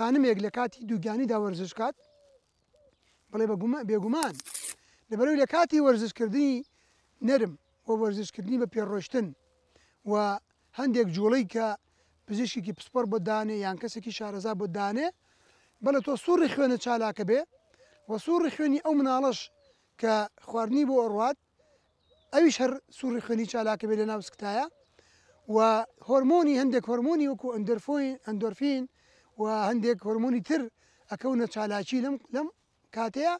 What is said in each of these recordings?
خانمێک لە کاتی دوگانیدا وەرزشکات بڵێ بێگومان لەبەرەوەی لە کاتی وەرزشکردنی نەرم بۆ وەرزشکردنی بە پێڕۆشتن و هەندێک جوڵەی کە پزیشکی پسپۆر بۆ دانێ یان کەسێکی شارەزا بۆ دانێ بەڵێ تۆ سوڕی خوێنە چالاکە بێ وە سوڕی خوێنی ئەو مناڵەش کە خواردنی بۆ ئەڕات ئەویش هەر سوڕی خوێنی چالاکە بێ لە ناوسکتایە و هۆرمۆنی هەندێک هۆرمۆنی وەکو ئەندەرفۆی ئەندۆرفین و هەندێک هۆرمونی تر ئەکەونە چالاکی لەم لەم کاتەیە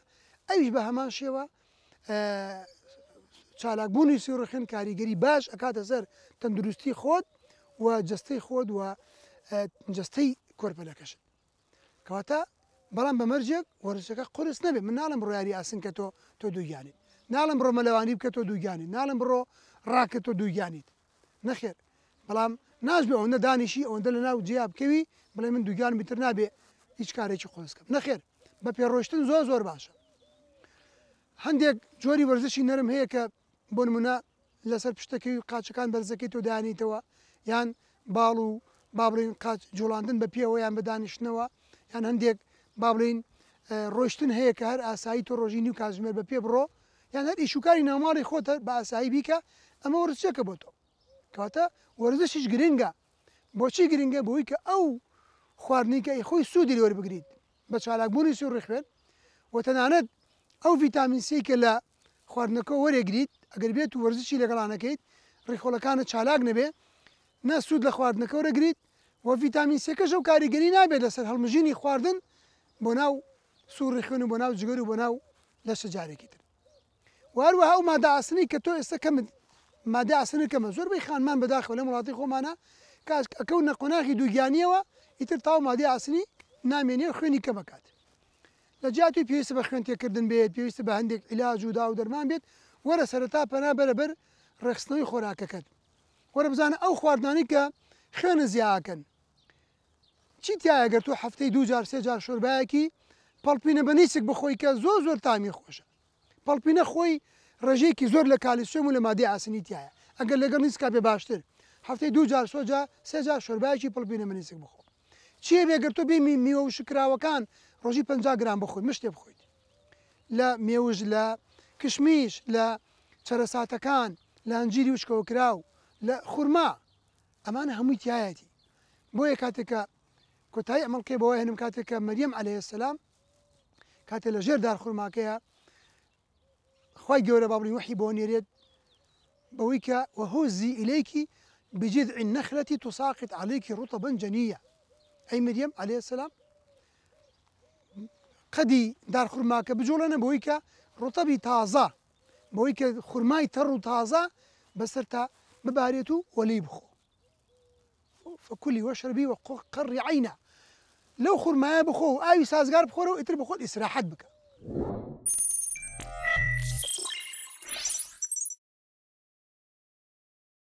ئەویش بە هەمان شێوە چالاکبوونی سیڕخن کاریگەری باش ئەکاتە سەر تەندروستی خۆت و جستەی خۆت و جستەی کۆرپەلەکەشن کەواتە بەڵام بەمەرجێک وەرزەکە قرس نەبێت من ناڵم ڕۆیاری ئاسن کە تۆ تۆ دووگیانیت ناڵم ڕۆ مەلەوانی بکە تۆ دووگیانی ناڵم ڕۆ ڕاکە تۆ دووگیانیت نەخێر بەڵام نازبێ ئەوەندە دانیشی ئەوەندە لە ناو جیا بکەوی بڵێ من دوگیان میتر نابێ هیچ کارێکی خۆزکەم نەخێر بە پێڕۆشتن زۆر زۆر باشە هەندێک جۆری وەرزشی نەرم هەیە کە بۆ نمونە لەسەر پشتەکەی و قاچەکان بەرزەکەی تۆ دانیتەوە یان باڵ و بابلین جوڵاندن بە پێوە یان بە دانیشتنەوە یان هەندێک بابلین ڕۆشتن هەیە کە هەر ئاسایی تۆ ڕۆژینی و کازمێر بە پێ بڕۆ یان هەر ئیشوکاری ناماڵی خۆتە بە ئاسایی بیکە ئەمە وەرزچەکە بۆ تۆ کاتە وەرزشیش گرنگە بۆچی گرنگە بۆی کە ئەو خواردنیکە خۆی سوودی لێوە بگریت بە چالاکبوونی سو ڕخوێن و تەنانەت ئەو ڤیتامینسی کە لە خواردنەکە وەرێگریت ئەگەر بێت و وەرزشی لەگەڵانەکەیت ڕێکخۆلەکانە چالاک نەبێ نە سوود لە خواردنەکە وەرەگریت و ڤیتامینسیەکە ژەو کاریگەری نابێت لەسەر هەڵمژینی خواردن بۆ ناو سوور ڕێخوێن و بۆ ناو جگەر و بۆ ناو لە سەجارێکی تر. وهروەها ئەو مادە ئاسنی کە تۆ ئێستا کەمت مادە ئاسنەکەمە زۆر بەی خانمان بەداخەوە لە وڵاتی خۆمانە کەون نەقۆناغی دووگیانیەوە ئیتر تاو مادی ئاسنی نامێنێ خوێنی کە بکات لە جااتی پێویستە بە خوێن تێکردن بێت پێویستە بە هەندێک علاج و دا و دەرمان بێت وەرە سەرتا پەنا بەرەبەر ڕخستنەوەی خۆراکەکەت وەرە بزانە ئەو خواردانی کە خوێنە زیاکەن چی تایەگەر تۆ هەفتەی دوجار سێجار شۆربایەکی پەڵپینە بە نیسک بخۆی کە زۆ زۆر تامی خۆشە پەڵپینە خۆی ڕژەیەکی زۆر لە کالیسۆم و لە مادی ئاسنیتیایە ئەگەر لەگەڵ نیست کاپێ باشتر هەفتەی دو جار سۆجا سێجار شۆربایکی پڵپینە منیسک بخۆ چیە بێگەر تۆ بێمی میوە و شکراوەکان ڕۆژی پ گران بخۆی مشتێ بخۆیت لە مێوژ لە کشمیش لە چەرەساتەکان لە ئەنجیری وشکەوە کراو لە خورما ئەمانە هەمووی تایەتی بۆ یە کاتێکە کۆتایی ئەمەڵکێ بەوە هێنم کاتێکە مەریەم عليه السلام کاتێ لە ژێر دار خورماکەیە خوي جورا بابري وحي بونيريد بويكا وهوزي إليك بجذع النخلة تساقط عليك رطبا جنيا أي مريم عليه السلام قدي دار خرماك بجولنا بويكا رطبي تازة بويكا خرماي تر تازة بسرتا مباريتو وليبخو فكلي واشربي وقري عينا لو خرماي بخو آي سازقار بخورو اتر بخو الإسراحات بك